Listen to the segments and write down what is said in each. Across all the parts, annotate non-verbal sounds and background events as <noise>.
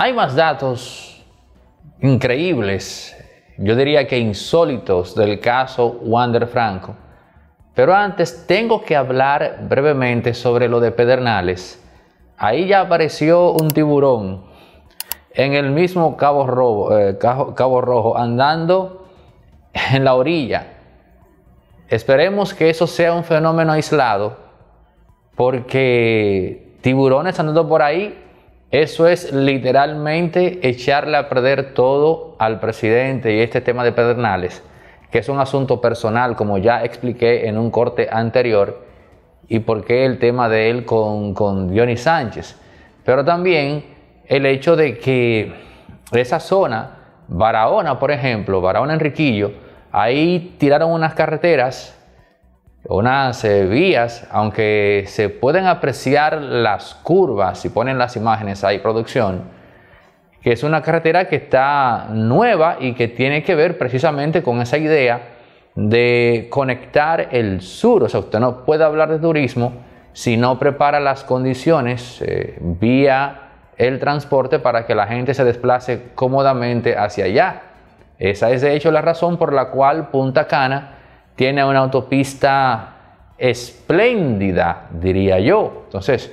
Hay más datos increíbles, yo diría que insólitos, del caso Wander Franco. Pero antes tengo que hablar brevemente sobre lo de Pedernales. Ahí ya apareció un tiburón en el mismo Cabo, eh, Rojo, andando en la orilla. Esperemos que eso sea un fenómeno aislado, porque tiburones andando por ahí eso es literalmente echarle a perder todo al presidente y este tema de Pedernales, que es un asunto personal, como ya expliqué en un corte anterior, y por qué el tema de él con, con Sánchez. Pero también el hecho de que esa zona, Barahona, por ejemplo, Barahona Enriquillo, ahí tiraron unas carreteras unas vías, aunque se pueden apreciar las curvas, si ponen las imágenes ahí, producción, que es una carretera que está nueva y que tiene que ver precisamente con esa idea de conectar el sur. O sea, usted no puede hablar de turismo si no prepara las condiciones eh, vía el transporte para que la gente se desplace cómodamente hacia allá. Esa es de hecho la razón por la cual Punta Cana tiene una autopista espléndida, diría yo. Entonces,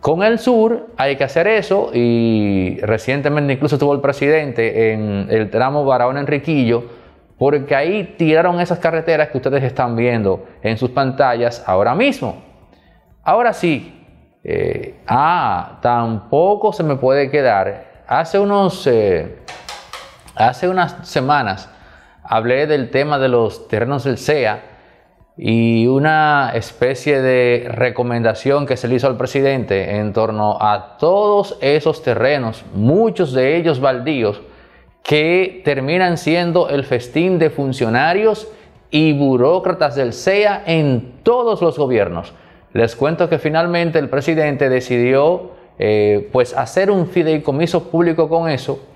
con el sur hay que hacer eso y recientemente incluso estuvo el presidente en el tramo Barahona-Enriquillo, porque ahí tiraron esas carreteras que ustedes están viendo en sus pantallas ahora mismo. Ahora sí, eh, ah, tampoco se me puede quedar. Hace unos, eh, hace unas semanas, hablé del tema de los terrenos del SEA y una especie de recomendación que se le hizo al presidente en torno a todos esos terrenos, muchos de ellos baldíos, que terminan siendo el festín de funcionarios y burócratas del SEA en todos los gobiernos. Les cuento que finalmente el presidente decidió eh, pues hacer un fideicomiso público con eso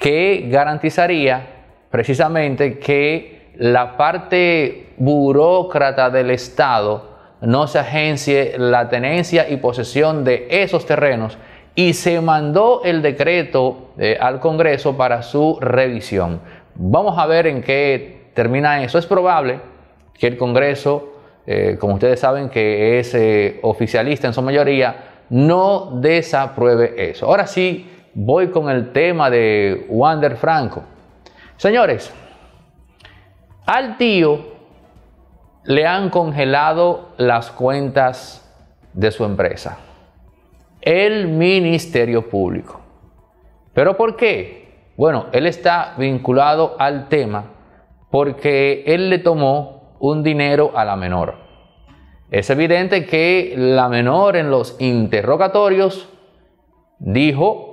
que garantizaría precisamente que la parte burócrata del Estado no se agencie la tenencia y posesión de esos terrenos y se mandó el decreto eh, al Congreso para su revisión. Vamos a ver en qué termina eso. Es probable que el Congreso, eh, como ustedes saben que es eh, oficialista en su mayoría, no desapruebe eso. Ahora sí, voy con el tema de Wander Franco. Señores, al tío le han congelado las cuentas de su empresa, el Ministerio Público. ¿Pero por qué? Bueno, él está vinculado al tema porque él le tomó un dinero a la menor. Es evidente que la menor en los interrogatorios dijo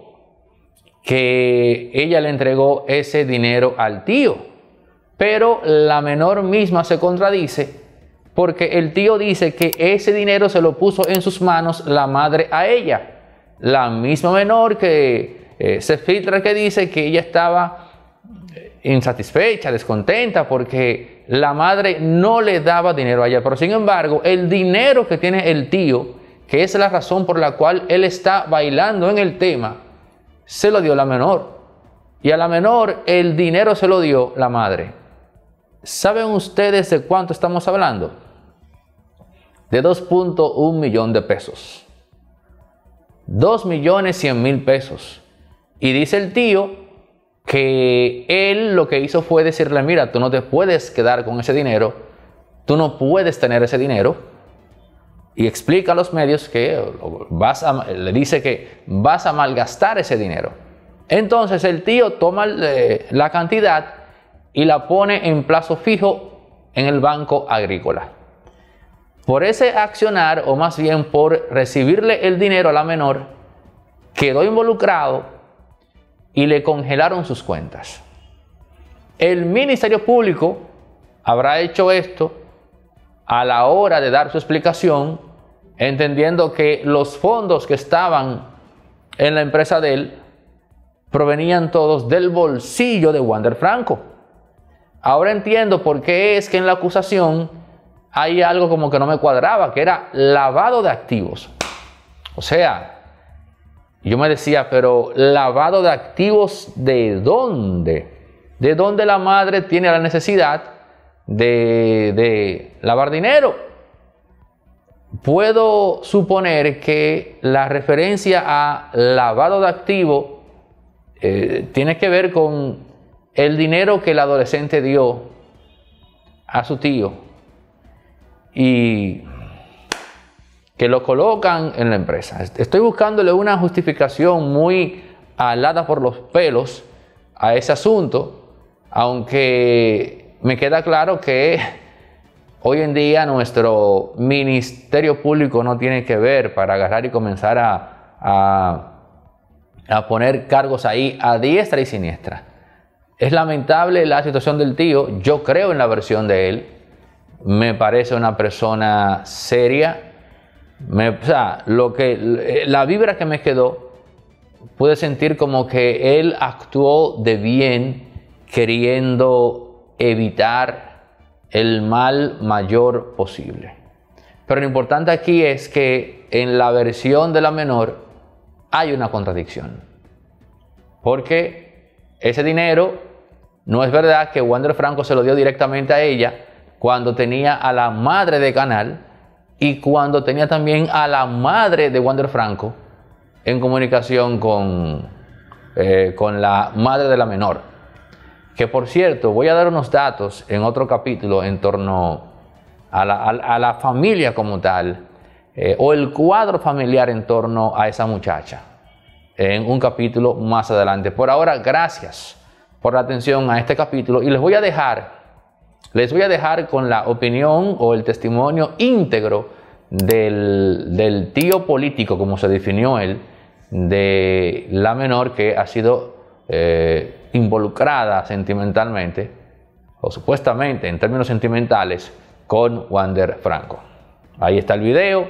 que ella le entregó ese dinero al tío. Pero la menor misma se contradice porque el tío dice que ese dinero se lo puso en sus manos la madre a ella. La misma menor que eh, se filtra que dice que ella estaba eh, insatisfecha, descontenta, porque la madre no le daba dinero a ella. Pero sin embargo, el dinero que tiene el tío, que es la razón por la cual él está bailando en el tema, se lo dio la menor. Y a la menor el dinero se lo dio la madre. ¿Saben ustedes de cuánto estamos hablando? De 2.1 millón de pesos. 2 millones 100 mil pesos. Y dice el tío que él lo que hizo fue decirle, mira, tú no te puedes quedar con ese dinero, tú no puedes tener ese dinero, y explica a los medios que vas le dice que vas a malgastar ese dinero. Entonces el tío toma eh, la cantidad y la pone en plazo fijo en el banco agrícola. Por ese accionar, o más bien por recibirle el dinero a la menor, quedó involucrado y le congelaron sus cuentas. El Ministerio Público habrá hecho esto a la hora de dar su explicación entendiendo que los fondos que estaban en la empresa de él provenían todos del bolsillo de Wander Franco. Ahora entiendo por qué es que en la acusación hay algo como que no me cuadraba, que era lavado de activos. O sea, yo me decía, pero lavado de activos de dónde? ¿De dónde la madre tiene la necesidad de, de lavar dinero? puedo suponer que la referencia a lavado de activo eh, tiene que ver con el dinero que el adolescente dio a su tío y que lo colocan en la empresa. Estoy buscándole una justificación muy alada por los pelos a ese asunto, aunque me queda claro que Hoy en día nuestro ministerio público no tiene que ver para agarrar y comenzar a, poner cargos ahí a diestra y siniestra. Es lamentable la situación del tío, yo creo en la versión de él, me parece una persona seria, lo que, la vibra que me quedó, pude sentir como que él actuó de bien queriendo evitar el mal mayor posible. Pero lo importante aquí es que en la versión de la menor hay una contradicción. Porque ese dinero no es verdad que Wander Franco se lo dio directamente a ella cuando tenía a la madre de Canal y cuando tenía también a la madre de Wander Franco en comunicación con, eh, con la madre de la menor. Que por cierto, voy a dar unos datos en otro capítulo en torno a la, familia como tal, eh, o el cuadro familiar en torno a esa muchacha, en un capítulo más adelante. Por ahora, gracias por la atención a este capítulo y les voy a dejar, les voy a dejar con la opinión o el testimonio íntegro del, tío político, como se definió él, de la menor que ha sido... Eh, involucrada sentimentalmente, o supuestamente en términos sentimentales, con Wander Franco. Ahí está el video,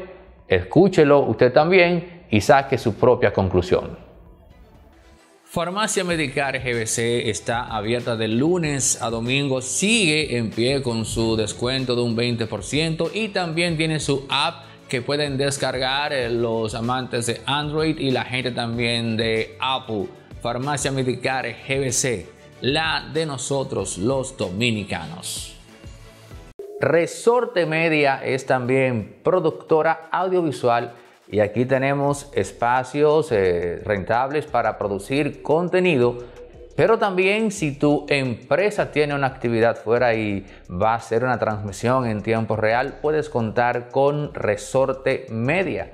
escúchelo usted también y saque su propia conclusión. Farmacia Medicar GBC está abierta de lunes a domingo, sigue en pie con su descuento de un 20% y también tiene su app que pueden descargar eh, los amantes de Android y la gente también de Apple. Farmacia Medicare GBC, la de nosotros los dominicanos. Resorte Media es también productora audiovisual y aquí tenemos espacios eh, rentables para producir contenido, pero también si tu empresa tiene una actividad fuera y va a hacer una transmisión en tiempo real, puedes contar con Resorte Media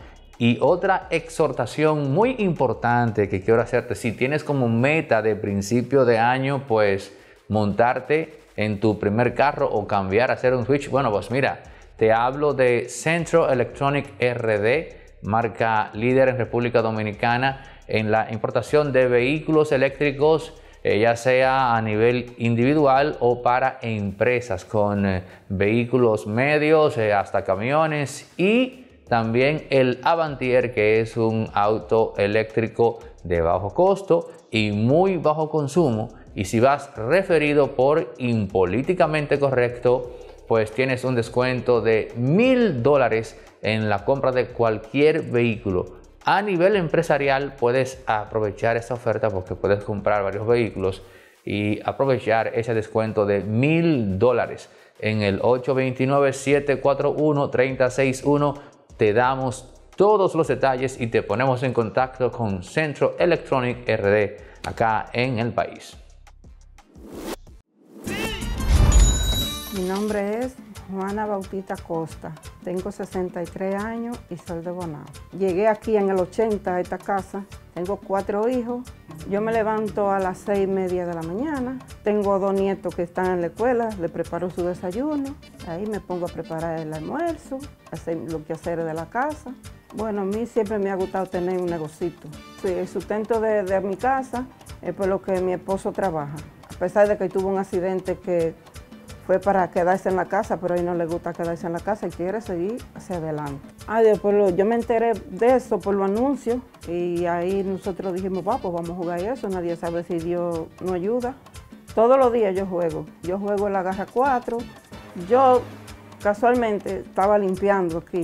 Y otra exhortación muy importante que quiero hacerte, si tienes como meta de principio de año, pues montarte en tu primer carro o cambiar, hacer un switch, bueno, pues mira, te hablo de Centro Electronic RD, marca líder en República Dominicana en la importación de vehículos eléctricos, eh, ya sea a nivel individual o para empresas, con eh, vehículos medios eh, hasta camiones y también el Avantier, que es un auto eléctrico de bajo costo y muy bajo consumo. Y si vas referido por impolíticamente correcto, pues tienes un descuento de mil dólares en la compra de cualquier vehículo. A nivel empresarial puedes aprovechar esta oferta porque puedes comprar varios vehículos y aprovechar ese descuento de mil dólares en el 829-741-361 te damos todos los detalles y te ponemos en contacto con Centro Electronic RD acá en el país. Mi nombre es Juana Bautista Costa. Tengo 63 años y soy de Bonao. Llegué aquí en el 80 a esta casa. Tengo cuatro hijos. Yo me levanto a las seis y media de la mañana. Tengo dos nietos que están en la escuela. Le preparo su desayuno. Ahí me pongo a preparar el almuerzo, hacer lo que hacer de la casa. Bueno, a mí siempre me ha gustado tener un negocito. el sustento de, de mi casa es por lo que mi esposo trabaja. A pesar de que tuvo un accidente que fue para quedarse en la casa, pero a él no le gusta quedarse en la casa y quiere seguir hacia adelante. Ah, después lo, yo me enteré de eso por los anuncios y ahí nosotros dijimos, va, pues vamos a jugar eso, nadie sabe si Dios nos ayuda. Todos los días yo juego, yo juego en la garra 4, yo casualmente estaba limpiando aquí,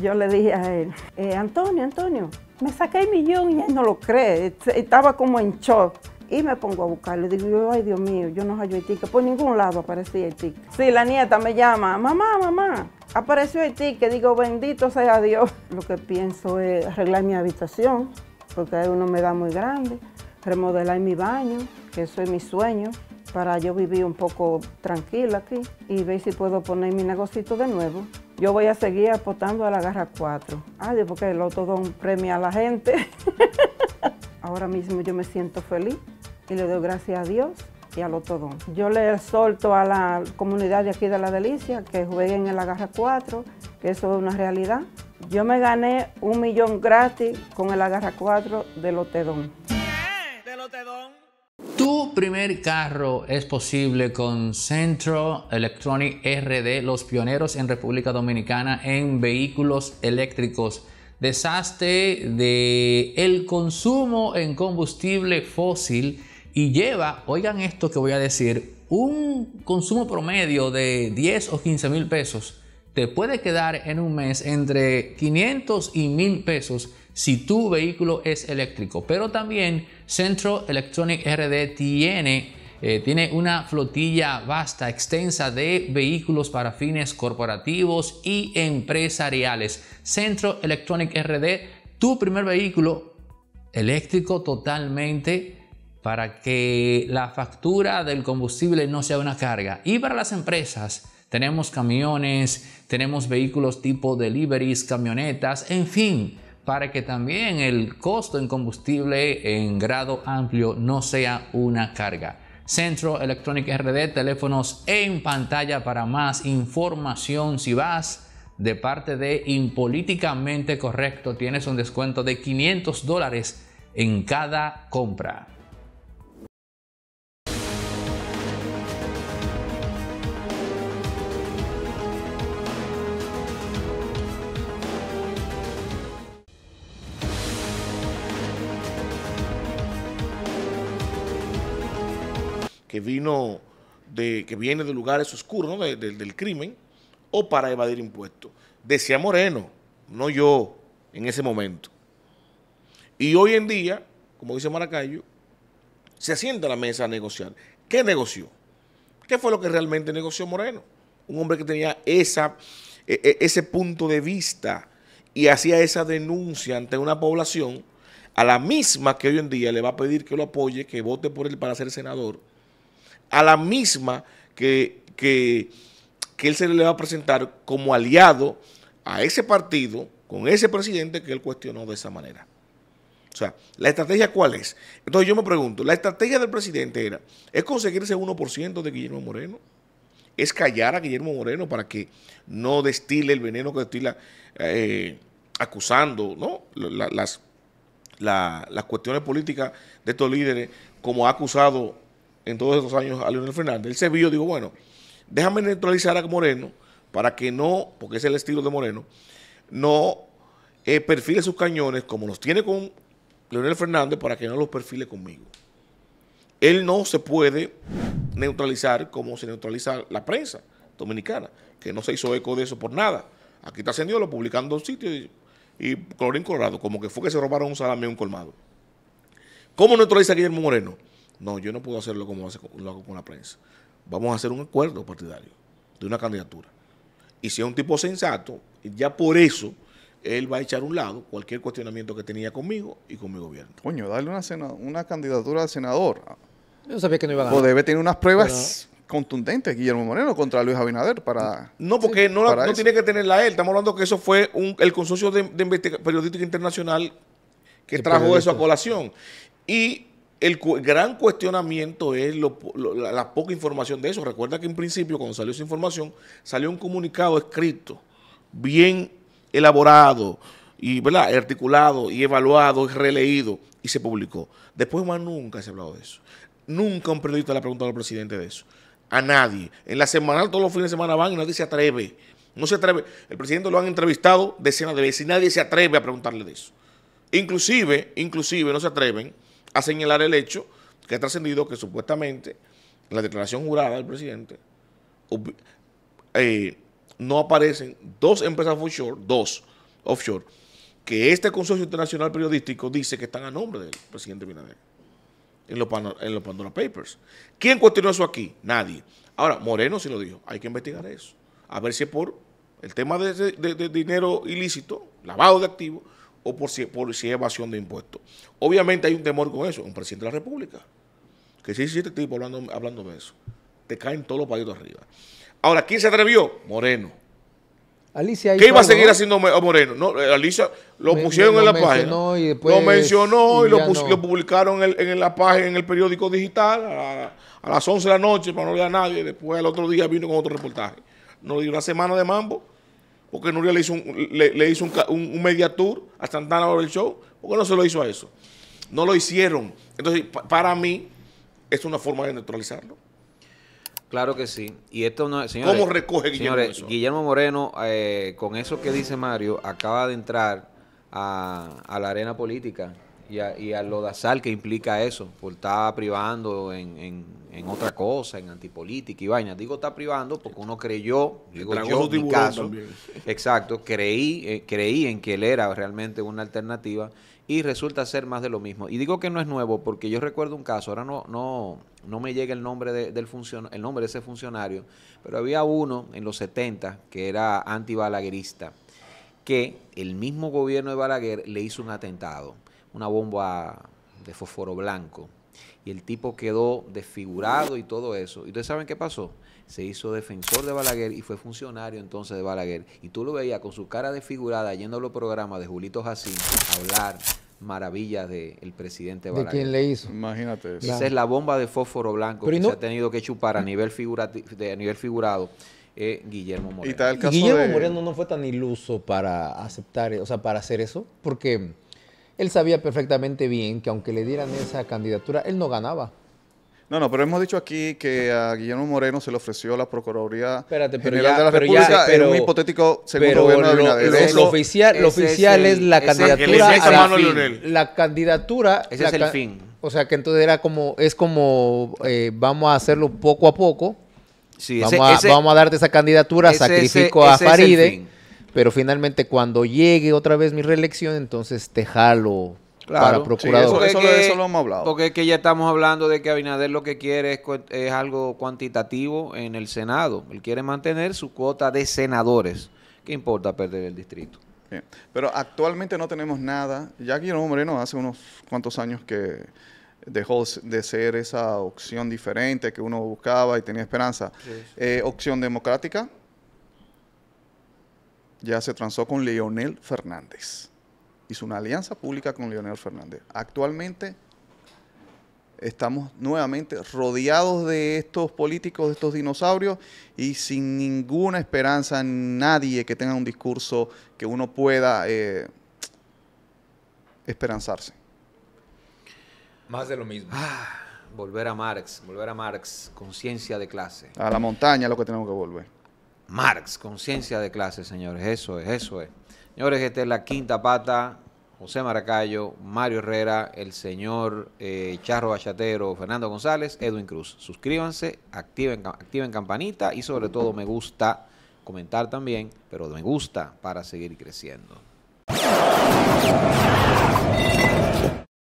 yo le dije a él, eh, Antonio, Antonio, me saqué el millón y él no lo cree, estaba como en shock. Y me pongo a buscarle, digo, ay Dios mío, yo no hallo el que por ningún lado aparecía el Haití. Sí, la nieta me llama, mamá, mamá, apareció el que digo, bendito sea Dios. Lo que pienso es arreglar mi habitación, porque hay me da muy grande, remodelar mi baño, que eso es mi sueño, para yo vivir un poco tranquila aquí y ver si puedo poner mi negocito de nuevo. Yo voy a seguir aportando a la garra 4. Ay, ah, porque el otro don premia a la gente. <laughs> Ahora mismo yo me siento feliz y le doy gracias a Dios y a lo Yo le solto a la comunidad de aquí de La Delicia que jueguen en la Garra 4, que eso es una realidad. Yo me gané un millón gratis con el Agarra 4 de Lotedón. ¿De Tu primer carro es posible con Centro Electronic RD, los pioneros en República Dominicana en vehículos eléctricos. Desastre de el consumo en combustible fósil y lleva, oigan esto que voy a decir, un consumo promedio de 10 o 15 mil pesos, te puede quedar en un mes entre 500 y 1000 pesos si tu vehículo es eléctrico. Pero también Centro Electronic RD tiene, eh, tiene una flotilla vasta, extensa de vehículos para fines corporativos y empresariales. Centro Electronic RD, tu primer vehículo eléctrico totalmente para que la factura del combustible no sea una carga. Y para las empresas, tenemos camiones, tenemos vehículos tipo deliveries, camionetas, en fin, para que también el costo en combustible en grado amplio no sea una carga. Centro Electronic RD, teléfonos en pantalla para más información. Si vas de parte de Impolíticamente Correcto, tienes un descuento de 500 dólares en cada compra. vino de, que viene de lugares oscuros, del crimen, o para evadir impuestos. Decía Moreno, no yo, en ese momento. Y hoy en día, como dice Maracayo, se asienta a la mesa a negociar. ¿Qué negoció? ¿Qué fue lo que realmente negoció Moreno? Un hombre que tenía esa, e, e, ese punto de vista y hacía esa denuncia ante una población a la misma que hoy en día le va a pedir que lo apoye, que vote por él para ser senador a la misma que, que, él se le va a presentar como aliado a ese partido, con ese presidente que él cuestionó de esa manera. O sea, ¿la estrategia cuál es? Entonces yo me pregunto, la estrategia del presidente era, ¿es conseguir ese 1% de Guillermo Moreno? ¿Es callar a Guillermo Moreno para que no destile el veneno que destila eh, acusando las, las cuestiones políticas de estos líderes como ha acusado en todos esos años a Leonel Fernández. Él se vio, digo, bueno, déjame neutralizar a Moreno para que no, porque es el estilo de Moreno, no eh, perfile sus cañones como los tiene con Leonel Fernández para que no los perfile conmigo. Él no se puede neutralizar como se neutraliza la prensa dominicana, que no se hizo eco de eso por nada. Aquí está ascendido, lo publicando un sitio... y, Colorín Colorado, como que fue que se robaron un salame y un colmado. ¿Cómo neutraliza Guillermo Moreno? No, yo no puedo hacerlo como lo hago con la prensa. Vamos a hacer un acuerdo partidario de una candidatura. Y si es un tipo sensato, ya por eso él va a echar un lado cualquier cuestionamiento que tenía conmigo y con mi gobierno. Coño, darle una, una candidatura al senador. Yo sabía que no iba a dar. O debe tener unas pruebas contundentes, Guillermo Moreno, contra Luis Abinader para... No, porque no, tiene que tenerla él. Estamos hablando que eso fue un, el consorcio de, periodística internacional que trajo eso a colación. Y el gran cuestionamiento es la, poca información de eso. Recuerda que en principio, cuando salió esa información, salió un comunicado escrito, bien elaborado, y articulado, y evaluado, y releído, y se publicó. Después más nunca se ha hablado de eso. Nunca un periodista le ha preguntado al presidente de eso. A nadie. En la semanal, todos los fines de semana van y nadie se atreve. No se atreve. El presidente lo han entrevistado decenas de veces y nadie se atreve a preguntarle de eso. Inclusive, inclusive, no se atreven a señalar el hecho que ha trascendido que supuestamente la declaración jurada del presidente eh, no aparecen dos empresas offshore, dos offshore, que este consorcio internacional periodístico dice que están a nombre del presidente Binader en los, los Pandora Papers. ¿Quién cuestionó eso aquí? Nadie. Ahora, Moreno sí lo dijo, hay que investigar eso. A ver si es por el tema de, de dinero ilícito, lavado de activos, o por si, es evasión de impuestos. Obviamente hay un temor con eso, un presidente de la República, que sí, sí, este tipo hablando, hablando de eso. Te caen todos los palitos arriba. Ahora, ¿quién se atrevió? Moreno. Alicia ¿Qué iba a seguir haciendo Moreno? No, eh, Alicia lo pusieron en la página. lo mencionó y, lo, publicaron en, la página, en el periódico digital a, las 11 de la noche para no leer a nadie. Después el otro día vino con otro reportaje. No dio una semana de mambo porque Nuria le hizo un, le, hizo un media tour a Santana por el show? porque no se lo hizo a eso? No lo hicieron. Entonces, para mí, es una forma de neutralizarlo. Claro que sí. Y esto no señores, ¿Cómo recoge Guillermo señores, Guillermo Moreno, eh, con eso que dice Mario, acaba de entrar a la arena política y a, y a lo que implica eso, por estar privando en, otra cosa, en antipolítica y vaina. Digo está privando porque uno creyó, digo yo, en mi caso, exacto, creí, eh, creí en que él era realmente una alternativa y resulta ser más de lo mismo. Y digo que no es nuevo porque yo recuerdo un caso, ahora no no no me llega el nombre del el nombre de ese funcionario, pero había uno en los 70 que era antibalaguerista que el mismo gobierno de Balaguer le hizo un atentado una bomba de fósforo blanco. Y el tipo quedó desfigurado y todo eso. ¿Y ustedes saben qué pasó? Se hizo defensor de Balaguer y fue funcionario entonces de Balaguer. Y tú lo veías con su cara desfigurada yendo a los programas de Julito Jacín a hablar maravillas del presidente Balaguer. ¿De quién le hizo? Imagínate. Esa es la bomba de fósforo blanco que se ha tenido que chupar a nivel, a nivel figurado. Eh, Guillermo Moreno. Guillermo Moreno no fue tan iluso para aceptar, o sea, para hacer eso, porque él sabía perfectamente bien que aunque le dieran esa candidatura, él no ganaba. No, no, pero hemos dicho aquí que a Guillermo Moreno se le ofreció la Procuraduría Espérate, pero General de República un hipotético segundo pero gobierno Lo, oficial, oficial es, la candidatura a la, candidatura. Ese es el fin. O sea que entonces era como, es como eh, vamos a hacerlo poco a poco. Sí, vamos, a, darte esa candidatura, sacrifico a Faride pero finalmente cuando llegue otra vez mi reelección, entonces te jalo para procurador. eso, lo hemos hablado. Porque es que ya estamos hablando de que Abinader lo que quiere es, algo cuantitativo en el Senado. Él quiere mantener su cuota de senadores. ¿Qué importa perder el distrito? Pero actualmente no tenemos nada. Ya Guillermo Moreno hace unos cuantos años que dejó de ser esa opción diferente que uno buscaba y tenía esperanza. Eh, opción democrática, ya se transó con Leonel Fernández. Hizo una alianza pública con Leonel Fernández. Actualmente estamos nuevamente rodeados de estos políticos, de estos dinosaurios, y sin ninguna esperanza, nadie que tenga un discurso que uno pueda eh, esperanzarse. Más de lo mismo. Ah. volver a Marx, volver a Marx, conciencia de clase. A la montaña es lo que tenemos que volver. Marx, conciencia de clase, señores. Eso es, eso es. Señores, esta es la quinta pata. José Maracayo, Mario Herrera, el señor eh, Charro Bachatero, Fernando González, Edwin Cruz. Suscríbanse, activen, activen campanita y sobre todo me gusta comentar también, pero me gusta para seguir creciendo.